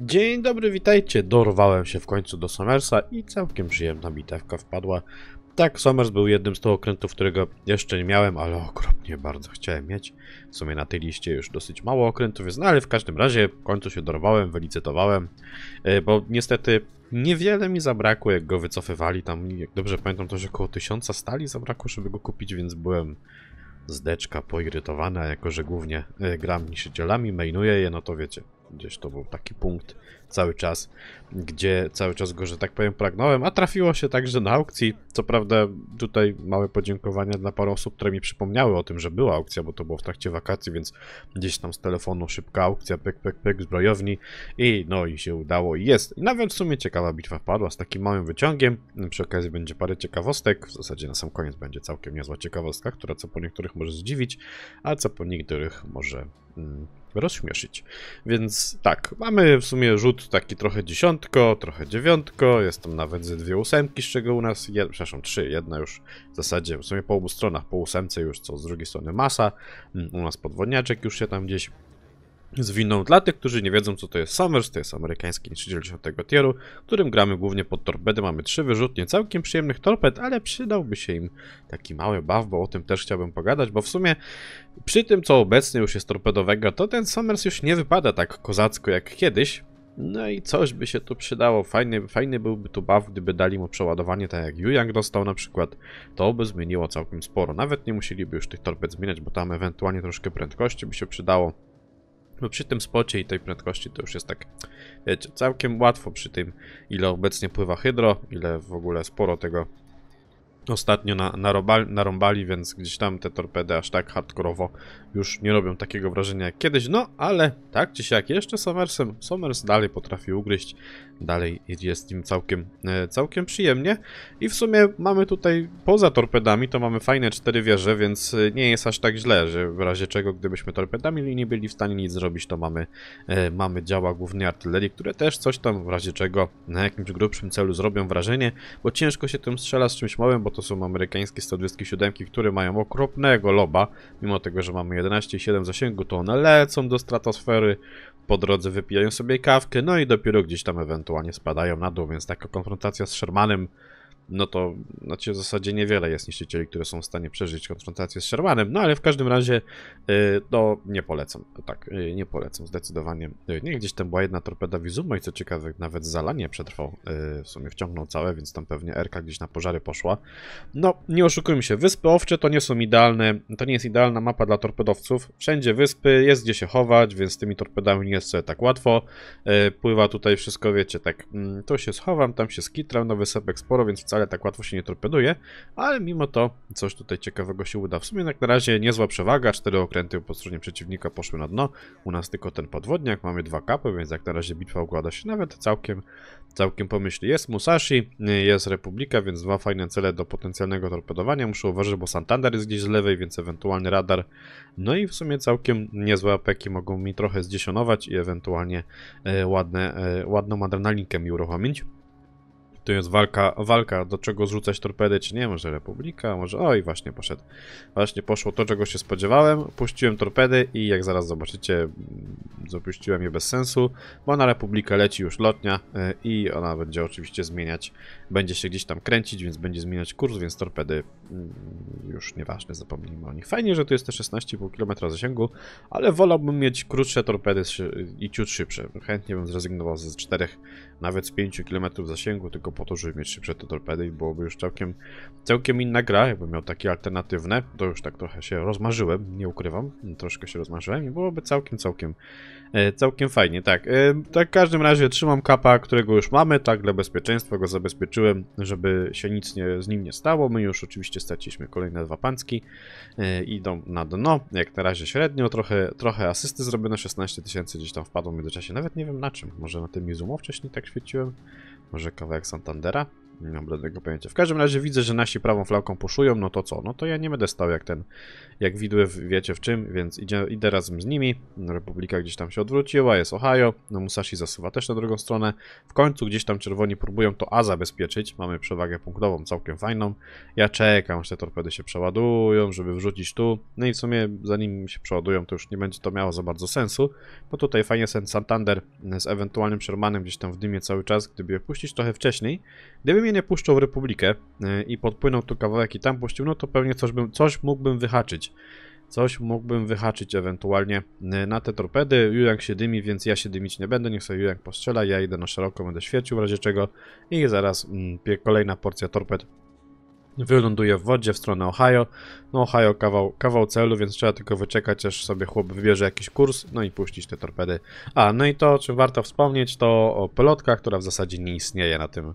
Dzień dobry, witajcie. Dorwałem się w końcu do Somersa i całkiem przyjemna bitewka wpadła. Tak, Somers był jednym z tych okrętów, którego jeszcze nie miałem, ale okropnie bardzo chciałem mieć. W sumie na tej liście już dosyć mało okrętów jest, no ale w każdym razie w końcu się dorwałem, wylicytowałem, e, bo niestety niewiele mi zabrakło, jak go wycofywali. Tam, jak dobrze pamiętam, to że około tysiąca stali zabrakło, żeby go kupić, więc byłem zdeczka poirytowany, jako że głównie e, gram niszczycielami, mainuję je, no to wiecie, Gdzieś to był taki punkt cały czas, gdzie cały czas go, że tak powiem, pragnąłem, a trafiło się także na aukcji. Co prawda tutaj małe podziękowania dla paru osób, które mi przypomniały o tym, że była aukcja, bo to było w trakcie wakacji, więc gdzieś tam z telefonu szybka aukcja, pek pek pek zbrojowni i no i się udało i jest. No I nawet w sumie ciekawa bitwa wpadła z takim małym wyciągiem. Przy okazji będzie parę ciekawostek, w zasadzie na sam koniec będzie całkiem niezła ciekawostka, która co po niektórych może zdziwić, a co po niektórych może... Mm, rozśmieszyć. Więc tak, mamy w sumie rzut taki trochę dziesiątko, trochę dziewiątko, jest tam nawet ze dwie ósemki, z czego u nas, jed, przepraszam, trzy, jedna już w zasadzie, w sumie po obu stronach, po ósemce już, co z drugiej strony masa, mm, u nas podwodniaczek już się tam gdzieś z winą dla tych, którzy nie wiedzą co to jest Summers, to jest amerykański niszczyciel 10 tieru, którym gramy głównie pod torpedy. Mamy trzy wyrzutnie całkiem przyjemnych torped, ale przydałby się im taki mały baw, bo o tym też chciałbym pogadać, bo w sumie przy tym co obecnie już jest torpedowego, to ten Summers już nie wypada tak kozacko jak kiedyś. No i coś by się tu przydało. Fajny, fajny byłby tu baw, gdyby dali mu przeładowanie, tak jak Yuyang dostał na przykład. To by zmieniło całkiem sporo. Nawet nie musieliby już tych torped zmieniać, bo tam ewentualnie troszkę prędkości by się przydało. Bo przy tym spocie i tej prędkości to już jest tak, wiecie, całkiem łatwo przy tym, ile obecnie pływa hydro, ile w ogóle sporo tego ostatnio na, narobali, więc gdzieś tam te torpedy aż tak hardkorowo już nie robią takiego wrażenia jak kiedyś, no ale tak czy siak jeszcze Somersem, Somers dalej potrafi ugryźć, dalej jest im całkiem, e, całkiem przyjemnie i w sumie mamy tutaj poza torpedami to mamy fajne cztery wieże, więc e, nie jest aż tak źle, że w razie czego gdybyśmy torpedami nie byli w stanie nic zrobić, to mamy, e, mamy działa głównie artylerii, które też coś tam w razie czego na jakimś grubszym celu zrobią wrażenie, bo ciężko się tym strzela z czymś małym, bo to są amerykańskie 127, które mają okropnego loba, mimo tego, że mamy 11,7 zasięgu, to one lecą do stratosfery, po drodze wypijają sobie kawkę, no i dopiero gdzieś tam ewentualnie spadają na dół, więc taka konfrontacja z Shermanem no to znaczy w zasadzie niewiele jest niszczycieli, które są w stanie przeżyć konfrontację z Shermanem, no ale w każdym razie y, to nie polecam, tak, y, nie polecam zdecydowanie. Y, nie, gdzieś tam była jedna torpeda Wizuma i co ciekawe nawet zalanie przetrwał, w sumie wciągnął całe, więc tam pewnie Erka gdzieś na pożary poszła. No, nie oszukujmy się, wyspy owcze to nie są idealne, to nie jest idealna mapa dla torpedowców, wszędzie wyspy, jest gdzie się chować, więc z tymi torpedami nie jest sobie tak łatwo, pływa tutaj wszystko, wiecie, tak, mm, to się schowam, tam się skitram, nowy wysepek sporo, więc wcale wcale tak łatwo się nie torpeduje, ale mimo to coś tutaj ciekawego się uda. W sumie jak na razie niezła przewaga, cztery okręty po stronie przeciwnika poszły na dno, u nas tylko ten podwodniak, mamy dwa kapy, więc jak na razie bitwa układa się nawet całkiem, całkiem pomyśli. Jest Musashi, jest Republika, więc dwa fajne cele do potencjalnego torpedowania, muszę uważać, bo Santander jest gdzieś z lewej, więc ewentualny radar, no i w sumie całkiem niezłe apeki mogą mi trochę zdziesionować i ewentualnie e, ładne, e, ładną adrenalinkę mi uruchomić. To jest walka, walka, do czego zrzucać torpedy, czy nie, może Republika, może... Oj, właśnie poszedł. Właśnie poszło to, czego się spodziewałem, puściłem torpedy i jak zaraz zobaczycie, mm, zapuściłem je bez sensu, bo na Republikę leci już lotnia e, i ona będzie oczywiście zmieniać, będzie się gdzieś tam kręcić, więc będzie zmieniać kurs, więc torpedy mm, już nieważne, zapomnijmy o nich. Fajnie, że tu jest te 16,5 km zasięgu, ale wolałbym mieć krótsze torpedy i ciut szybsze. Chętnie bym zrezygnował z 4, nawet z 5 km zasięgu, tylko po to, żeby mieć szybsze te torpedy i byłoby już całkiem, całkiem inna gra, jakbym miał takie alternatywne, to już tak trochę się rozmarzyłem, nie ukrywam, troszkę się rozmarzyłem i byłoby całkiem, całkiem, e, całkiem fajnie, tak. E, tak w każdym razie trzymam kapa, którego już mamy, tak dla bezpieczeństwa go zabezpieczyłem, żeby się nic nie, z nim nie stało, my już oczywiście straciliśmy kolejne dwa pancki, e, idą na dno, jak na razie średnio, trochę, trochę asysty zrobione, 16 tysięcy gdzieś tam wpadło w czasie. nawet nie wiem na czym, może na tym Izumów wcześniej tak świeciłem, może kawałek Santandera? Nie mam bladego pojęcia. W każdym razie widzę, że nasi prawą flałką puszują, no to co? No to ja nie będę stał jak ten, jak widły wiecie w czym, więc idzie, idę razem z nimi. Republika gdzieś tam się odwróciła, jest Ohio, no Musashi zasuwa też na drugą stronę. W końcu gdzieś tam czerwoni próbują to A zabezpieczyć, mamy przewagę punktową całkiem fajną. Ja czekam, aż te torpedy się przeładują, żeby wrzucić tu. No i w sumie zanim się przeładują, to już nie będzie to miało za bardzo sensu, bo tutaj fajnie sen Santander z ewentualnym Shermanem gdzieś tam w dymie cały czas, gdyby je puścić trochę wcześniej. Gdyby mnie nie puszczą w Republikę e, i podpłynął tu kawałek i tam puścił, no to pewnie coś, bym, coś mógłbym wyhaczyć. Coś mógłbym wyhaczyć ewentualnie e, na te torpedy. Julian się dymi, więc ja się dymić nie będę. Niech sobie Julian postrzela. Ja idę na szeroko, będę świecił w razie czego. I zaraz mm, kolejna porcja torped wyląduje w wodzie w stronę Ohio. No Ohio kawał, kawał celu, więc trzeba tylko wyczekać, aż sobie chłop wybierze jakiś kurs, no i puścić te torpedy. A, no i to, o czym warto wspomnieć, to o pelotka, która w zasadzie nie istnieje na tym,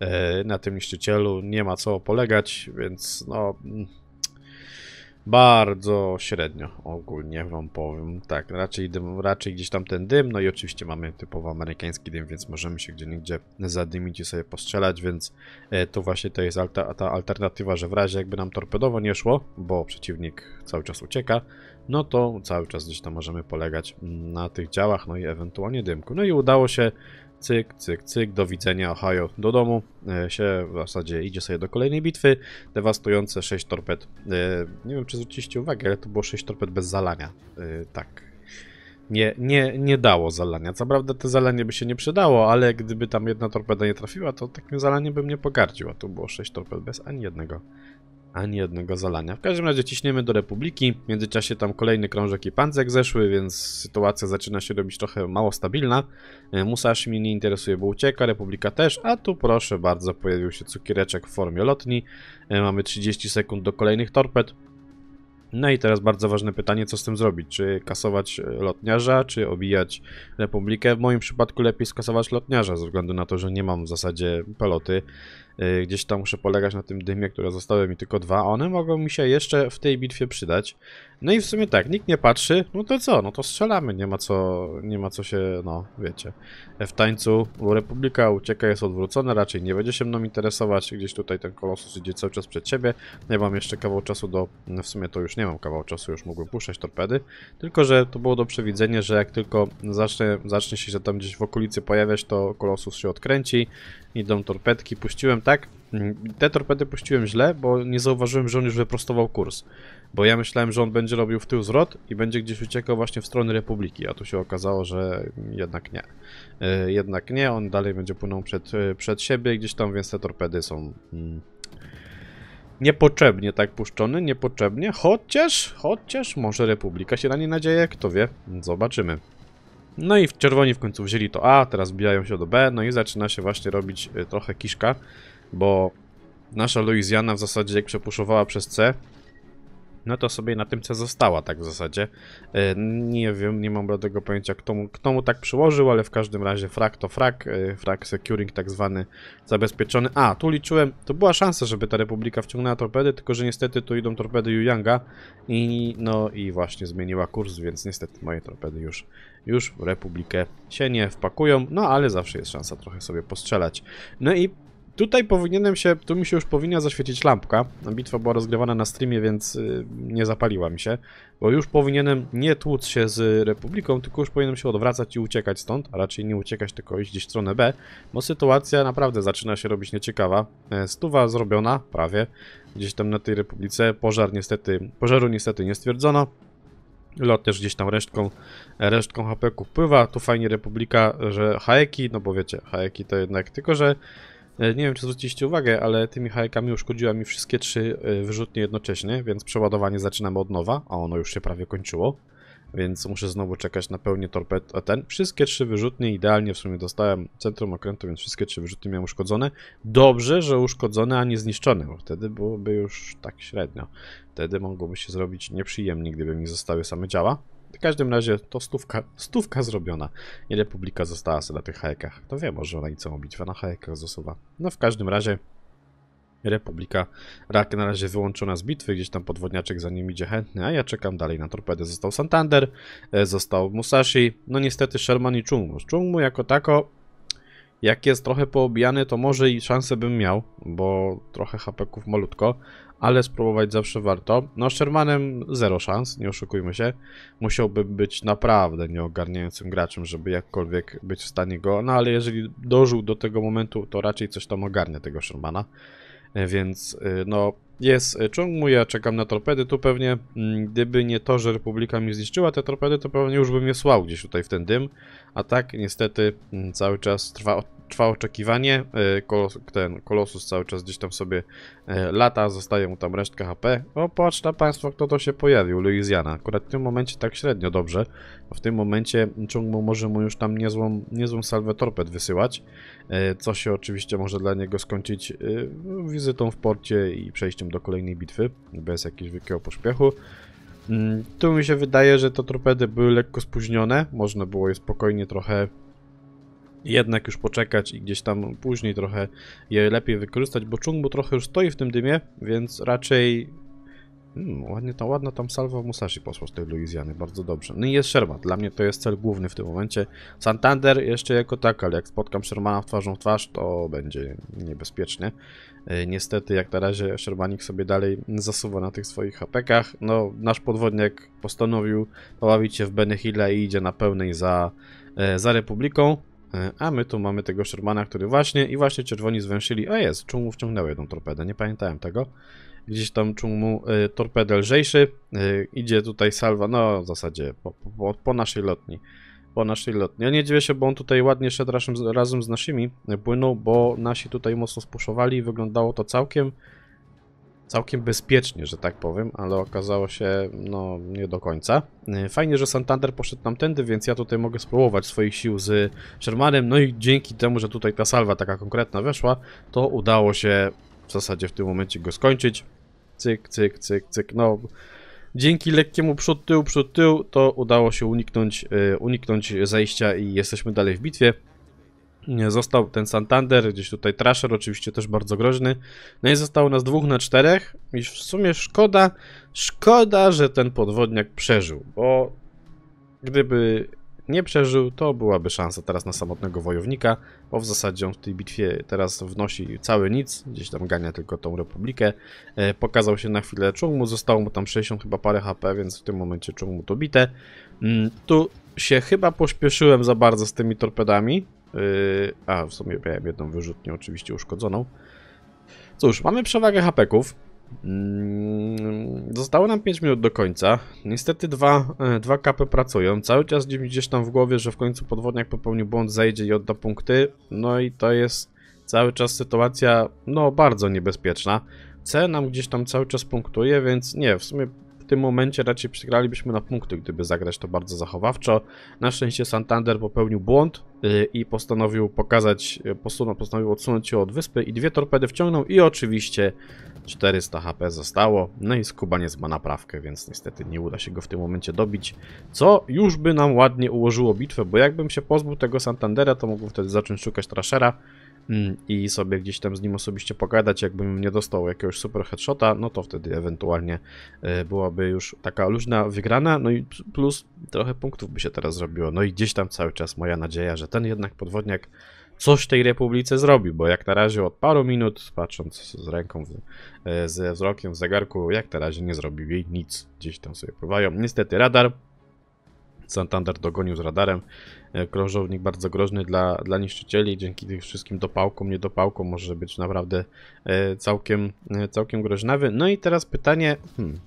E, na tym niszczycielu nie ma co polegać, więc no bardzo średnio ogólnie wam powiem. Tak, raczej, dym, raczej gdzieś tam ten dym, no i oczywiście mamy typowo amerykański dym, więc możemy się gdzie nigdzie zadymić i sobie postrzelać, więc e, to właśnie to jest alta, ta alternatywa, że w razie jakby nam torpedowo nie szło, bo przeciwnik cały czas ucieka, no to cały czas gdzieś tam możemy polegać mm, na tych działach, no i ewentualnie dymku. No i udało się cyk, cyk, cyk, do widzenia, Ohio, do domu, e, się w zasadzie idzie sobie do kolejnej bitwy, dewastujące 6 torped, e, nie wiem czy zwróciliście uwagę, ale to było 6 torped bez zalania, e, tak, nie, nie, nie dało zalania. Co prawda te zalanie by się nie przydało, ale gdyby tam jedna torpeda nie trafiła, to takim zalaniem bym nie pogardził, a tu było 6 torped bez ani jednego ani jednego zalania. W każdym razie ciśniemy do Republiki. W międzyczasie tam kolejny krążek i panzek zeszły, więc sytuacja zaczyna się robić trochę mało stabilna. E, Musashi mnie nie interesuje, bo ucieka, Republika też, a tu proszę bardzo, pojawił się cukiereczek w formie lotni. E, mamy 30 sekund do kolejnych torped. No i teraz bardzo ważne pytanie, co z tym zrobić? Czy kasować e, lotniarza, czy obijać Republikę? W moim przypadku lepiej skasować lotniarza, ze względu na to, że nie mam w zasadzie peloty Y, gdzieś tam muszę polegać na tym dymie, które zostały mi tylko dwa. One mogą mi się jeszcze w tej bitwie przydać. No i w sumie tak, nikt nie patrzy, no to co, no to strzelamy, nie ma co, nie ma co się, no wiecie. E, w tańcu Republika ucieka jest odwrócona, raczej nie będzie się mną interesować, gdzieś tutaj ten kolosus idzie cały czas przed siebie. Nie no mam jeszcze kawał czasu do, no w sumie to już nie mam kawał czasu, już mogłem puszczać torpedy, tylko że to było do przewidzenia, że jak tylko zacznie, zacznie się tam gdzieś w okolicy pojawiać, to kolosus się odkręci, idą torpedki. Puściłem tak, mm, te torpedy puściłem źle, bo nie zauważyłem, że on już wyprostował kurs. Bo ja myślałem, że on będzie robił w tył zwrot i będzie gdzieś uciekał właśnie w stronę Republiki, a tu się okazało, że jednak nie. E, jednak nie, on dalej będzie płynął przed, e, przed siebie gdzieś tam, więc te torpedy są mm, niepotrzebnie tak puszczony, niepotrzebnie, chociaż, chociaż może Republika się na nie nadzieje, kto wie, zobaczymy. No i czerwoni w końcu wzięli to A, teraz zbijają się do B, no i zaczyna się właśnie robić e, trochę kiszka, bo nasza Luizjana w zasadzie jak przepuszowała przez C, no to sobie na tym co została tak w zasadzie. E, nie wiem, nie mam bladego pojęcia kto mu, kto mu tak przyłożył, ale w każdym razie frak to frak, e, frak securing tak zwany zabezpieczony. A, tu liczyłem, to była szansa, żeby ta Republika wciągnęła torpedy, tylko że niestety tu idą torpedy Yanga i no i właśnie zmieniła kurs, więc niestety moje torpedy już już w Republikę się nie wpakują, no ale zawsze jest szansa trochę sobie postrzelać. No i Tutaj powinienem się, tu mi się już powinna zaświecić lampka. Bitwa była rozgrywana na streamie, więc y, nie zapaliła mi się. Bo już powinienem nie tłuc się z Republiką, tylko już powinienem się odwracać i uciekać stąd, a raczej nie uciekać, tylko iść gdzieś w stronę B. Bo sytuacja naprawdę zaczyna się robić nieciekawa. E, stuwa zrobiona, prawie, gdzieś tam na tej Republice. Pożar niestety, pożaru niestety nie stwierdzono. Lot też gdzieś tam resztką, resztką HP-ku pływa. Tu fajnie Republika, że Haeki, no bo wiecie, Haeki to jednak tylko, że E, nie wiem, czy zwróciliście uwagę, ale tymi hajkami uszkodziła mi wszystkie trzy e, wyrzutnie jednocześnie, więc przeładowanie zaczynamy od nowa, a ono już się prawie kończyło. Więc muszę znowu czekać na pełnię torped. A ten, wszystkie trzy wyrzutnie idealnie w sumie dostałem centrum okrętu, więc wszystkie trzy wyrzutnie miałem uszkodzone. Dobrze, że uszkodzone, a nie zniszczone, bo wtedy byłoby już tak średnio. Wtedy mogłoby się zrobić nieprzyjemnie, gdyby mi zostały same działa. W każdym razie to stówka, stówka zrobiona. I Republika została sobie na tych hajkach. To wiem, może ona nic bitwa na hajkach zasuwa. No w każdym razie Republika Rak na razie wyłączona z bitwy, gdzieś tam podwodniaczek za nim idzie chętny, a ja czekam dalej na torpedę. Został Santander, e, został Musashi, no niestety Sherman i Chungmu. Chungmu jako tako jak jest trochę poobijany, to może i szansę bym miał, bo trochę hapeków malutko, ale spróbować zawsze warto. No z Shermanem zero szans, nie oszukujmy się. Musiałby być naprawdę nieogarniającym graczem, żeby jakkolwiek być w stanie go, no ale jeżeli dożył do tego momentu, to raczej coś tam ogarnia tego Shermana. E, więc e, no jest e, Chungmu, ja czekam na torpedy, tu pewnie mm, gdyby nie to, że Republika mi zniszczyła te torpedy, to pewnie już bym je słał gdzieś tutaj w ten dym, a tak niestety mm, cały czas trwa trwa oczekiwanie, e, kolos, ten kolosus cały czas gdzieś tam sobie e, lata, zostaje mu tam resztka HP. O, no, patrz na Państwo, kto to się pojawił, Louisiana. Akurat w tym momencie tak średnio dobrze. W tym momencie Chungmu może mu już tam niezłą, niezłą salwę torped wysyłać, e, co się oczywiście może dla niego skończyć wizytą w porcie i przejściem do kolejnej bitwy, bez jakiegoś wielkiego pośpiechu. Mm, tu mi się wydaje, że te torpedy były lekko spóźnione, można było je spokojnie trochę jednak już poczekać i gdzieś tam później trochę je lepiej wykorzystać, bo Chungbu trochę już stoi w tym dymie, więc raczej Hmm, ładnie ta, ładna tam salwa Musashi posła z tej Luizjany, bardzo dobrze. No i jest Sherman, dla mnie to jest cel główny w tym momencie. Santander jeszcze jako tak, ale jak spotkam Shermana w twarzą w twarz, to będzie niebezpiecznie. E, niestety, jak na razie Shermanik sobie dalej zasuwa na tych swoich hapekach. No, nasz podwodnik postanowił poławić się w Benehila i idzie na pełnej za, e, za Republiką. E, a my tu mamy tego Shermana, który właśnie i właśnie czerwoni zwęszyli. A jest, Czumu wciągnęło jedną torpedę, nie pamiętałem tego. Gdzieś tam Czumu y, e, torpedę lżejszy. Y, idzie tutaj salwa, no w zasadzie po, po, po, naszej lotni. Po naszej lotni. Ja nie dziwię się, bo on tutaj ładnie szedł razem, razem z naszymi płyną, bo nasi tutaj mocno spuszowali i wyglądało to całkiem całkiem bezpiecznie, że tak powiem, ale okazało się, no, nie do końca. E, fajnie, że Santander poszedł tamtędy, więc ja tutaj mogę spróbować swoich sił z Shermanem, no i dzięki temu, że tutaj ta salwa taka konkretna weszła, to udało się w zasadzie w tym momencie go skończyć. Cyk, cyk, cyk, cyk, no... Dzięki lekkiemu przód, tył, przód, tył, to udało się uniknąć, e, uniknąć zejścia i jesteśmy dalej w bitwie. Został ten Santander, gdzieś tutaj Trasher, oczywiście też bardzo groźny. No i zostało nas dwóch na czterech. I w sumie szkoda, szkoda, że ten podwodniak przeżył, bo gdyby nie przeżył, to byłaby szansa teraz na samotnego wojownika, bo w zasadzie on w tej bitwie teraz wnosi cały nic, gdzieś tam gania tylko tą republikę. E, pokazał się na chwilę Chungmu, zostało mu tam 60 chyba parę HP, więc w tym momencie Chungmu to bite. Mm, tu się chyba pośpieszyłem za bardzo z tymi torpedami, Yy, a, w sumie miałem jedną wyrzutnię oczywiście uszkodzoną. Cóż, mamy przewagę hapeków. Mm, zostało nam 5 minut do końca. Niestety dwa, e, dwa kapy pracują. Cały czas gdzieś tam w głowie, że w końcu podwodniak popełnił błąd, zejdzie i odda punkty. No i to jest cały czas sytuacja, no bardzo niebezpieczna. C nam gdzieś tam cały czas punktuje, więc nie, w sumie tym momencie raczej przegralibyśmy na punkty, gdyby zagrać to bardzo zachowawczo. Na szczęście Santander popełnił błąd y, i postanowił pokazać, y, posunął, postanowił odsunąć się od wyspy i dwie torpedy wciągnął i oczywiście 400 HP zostało. No i Skubaniec ma naprawkę, więc niestety nie uda się go w tym momencie dobić, co już by nam ładnie ułożyło bitwę, bo jakbym się pozbył tego Santandera, to mógłbym wtedy zacząć szukać Trashera, Mm, i sobie gdzieś tam z nim osobiście pogadać, jakbym nie dostał jakiegoś super headshota, no to wtedy ewentualnie e, byłaby już taka luźna wygrana, no i plus trochę punktów by się teraz zrobiło, no i gdzieś tam cały czas moja nadzieja, że ten jednak podwodniak coś tej Republice zrobi, bo jak na razie od paru minut, patrząc z ręką, w, e, ze wzrokiem w zegarku, jak na razie nie zrobił jej nic, gdzieś tam sobie pływają, niestety radar Santander dogonił z radarem. E, krążownik bardzo groźny dla, dla niszczycieli. Dzięki tym wszystkim dopałkom, niedopałkom może być naprawdę e, całkiem, e, całkiem groźnawy. No i teraz pytanie... Hmm.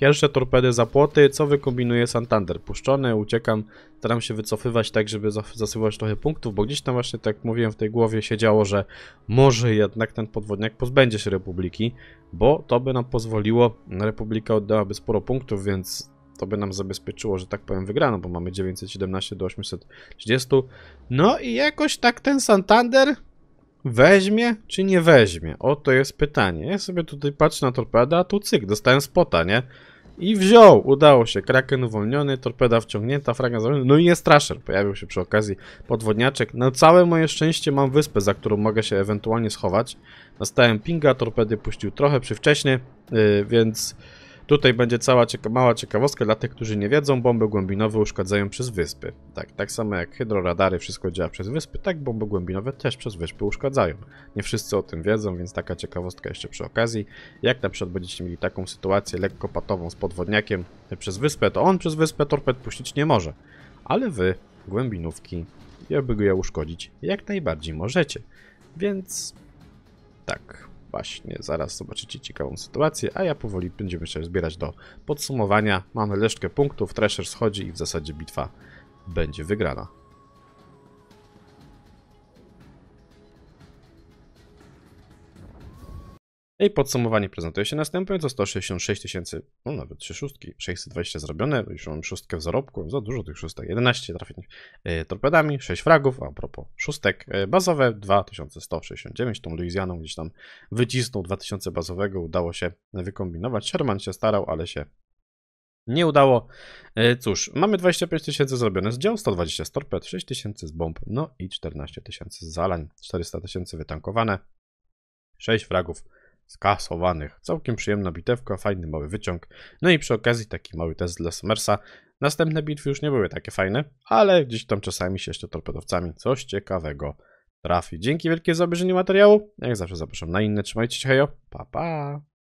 Pierwsze torpedy za płoty, co wykombinuje Santander? Puszczony, uciekam, staram się wycofywać tak, żeby zasyłać trochę punktów, bo gdzieś tam właśnie, tak jak mówiłem, w tej głowie siedziało, że może jednak ten podwodniak pozbędzie się Republiki, bo to by nam pozwoliło, Republika oddałaby sporo punktów, więc to by nam zabezpieczyło, że tak powiem, wygrano, bo mamy 917 do 830. No i jakoś tak ten Santander weźmie czy nie weźmie? O, to jest pytanie. Ja sobie tutaj patrzę na torpedę, a tu cyk, dostałem spota, nie? I wziął, udało się, kraken uwolniony, torpeda wciągnięta, fraga zrobiona, no i jest trasher, pojawił się przy okazji podwodniaczek. Na no całe moje szczęście mam wyspę, za którą mogę się ewentualnie schować. Nastałem pinga, torpedy puścił trochę przywcześnie, yy, więc... Tutaj będzie cała cieka mała ciekawostka dla tych, którzy nie wiedzą, bomby głębinowe uszkadzają przez wyspy. Tak, tak samo jak hydroradary wszystko działa przez wyspy, tak bomby głębinowe też przez wyspy uszkadzają. Nie wszyscy o tym wiedzą, więc taka ciekawostka jeszcze przy okazji. Jak na przykład będziecie mieli taką sytuację lekko patową z podwodniakiem przez wyspę, to on przez wyspę torped puścić nie może. Ale wy, głębinówki, jakby go je uszkodzić, jak najbardziej możecie. Więc tak, Właśnie, zaraz zobaczycie ciekawą sytuację, a ja powoli będziemy się zbierać do podsumowania. Mamy leszkę punktów, Thresher schodzi i w zasadzie bitwa będzie wygrana. No I podsumowanie prezentuje się następująco 166 tysięcy, no nawet 3 szóstki, 620 zrobione, już mam szóstkę w zarobku, za dużo tych szóstek, 11 trafień y, torpedami, 6 fragów, a propos szóstek, y, bazowe 2169, tą Louisiana gdzieś tam wycisnął 2000 bazowego, udało się wykombinować, Sherman się starał, ale się nie udało. Y, cóż, mamy 25 tysięcy zrobione z dział, 120 z torped, 6 tysięcy z bomb, no i 14 tysięcy z zalań, 400 tysięcy wytankowane, 6 fragów, skasowanych. Całkiem przyjemna bitewka, fajny mały wyciąg. No i przy okazji taki mały test dla Summersa. Następne bitwy już nie były takie fajne, ale gdzieś tam czasami się jeszcze torpedowcami coś ciekawego trafi. Dzięki wielkie za obejrzenie materiału. Jak zawsze zapraszam na inne. Trzymajcie się, hejo. Pa, pa.